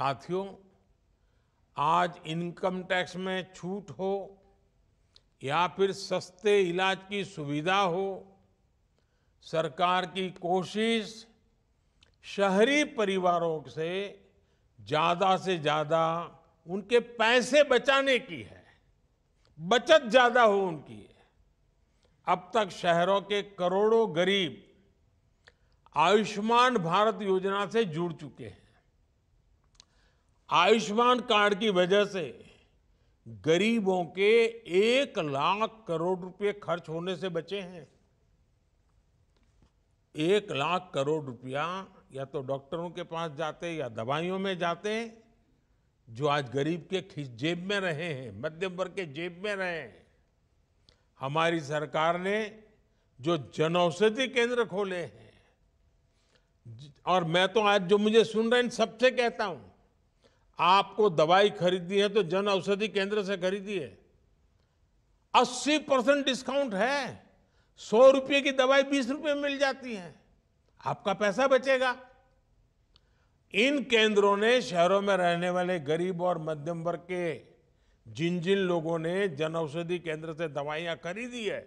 साथियों आज income tax में छूट हो या फिर सस्ते इलाज की सुविधा हो सरकार की कोशिश शहरी परिवारों से ज़्यादा से ज़्यादा उनके पैसे बचाने की है बचत ज़्यादा हो उनकी अब तक शहरों के करोड़ों गरीब आयुष्मान भारत योजना से जुड़ चुके हैं आयुष्मान कार्ड की वजह से गरीबों के एक लाख करोड़ रुपए खर्च होने से बचे हैं एक लाख करोड़ रुपया या तो डॉक्टरों के पास जाते या दवाइयों में जाते जो आज गरीब के खिस जेब में रहे हैं मध्यम वर्ग के जेब में रहे हैं हमारी सरकार ने जो जन औषधि केंद्र खोले हैं और मैं तो आज जो मुझे सुन रहे हैं सबसे कहता हूं आपको दवाई खरीदनी है तो जन औषधि केंद्र से खरीदिए 80 परसेंट डिस्काउंट है सौ रुपये की दवाई बीस रुपये मिल जाती है आपका पैसा बचेगा इन केंद्रों ने शहरों में रहने वाले गरीब और मध्यम वर्ग के जिन जिन लोगों ने जन औषधि केंद्र से दवाइयां खरीदी है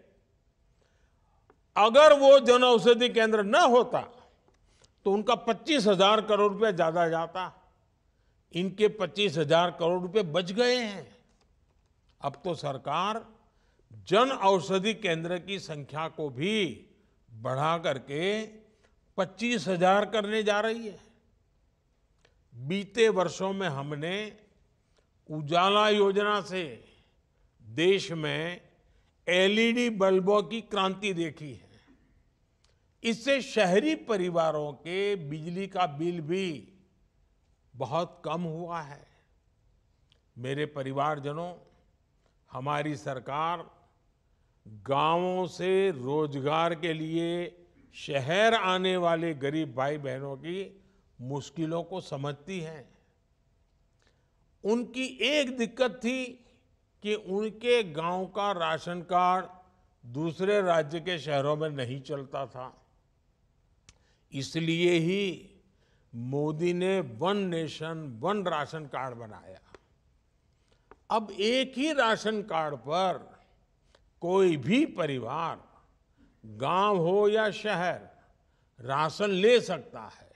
अगर वो जन औषधि केंद्र न होता तो उनका पच्चीस हजार करोड़ रुपया ज्यादा जाता इनके पच्चीस हजार करोड़ रुपए बच गए हैं अब तो सरकार जन औषधि केंद्र की संख्या को भी बढ़ा करके पच्चीस हजार करने जा रही है बीते वर्षों में हमने उजाला योजना से देश में एलईडी बल्बों की क्रांति देखी है इससे शहरी परिवारों के बिजली का बिल भी बहुत कम हुआ है मेरे परिवारजनों हमारी सरकार गांवों से रोजगार के लिए शहर आने वाले गरीब भाई बहनों की मुश्किलों को समझती है उनकी एक दिक्कत थी कि उनके गांव का राशन कार्ड दूसरे राज्य के शहरों में नहीं चलता था इसलिए ही मोदी ने one nation one ration card बनाया अब एक ही राशन कार्ड पर कोई भी परिवार गांव हो या शहर राशन ले सकता है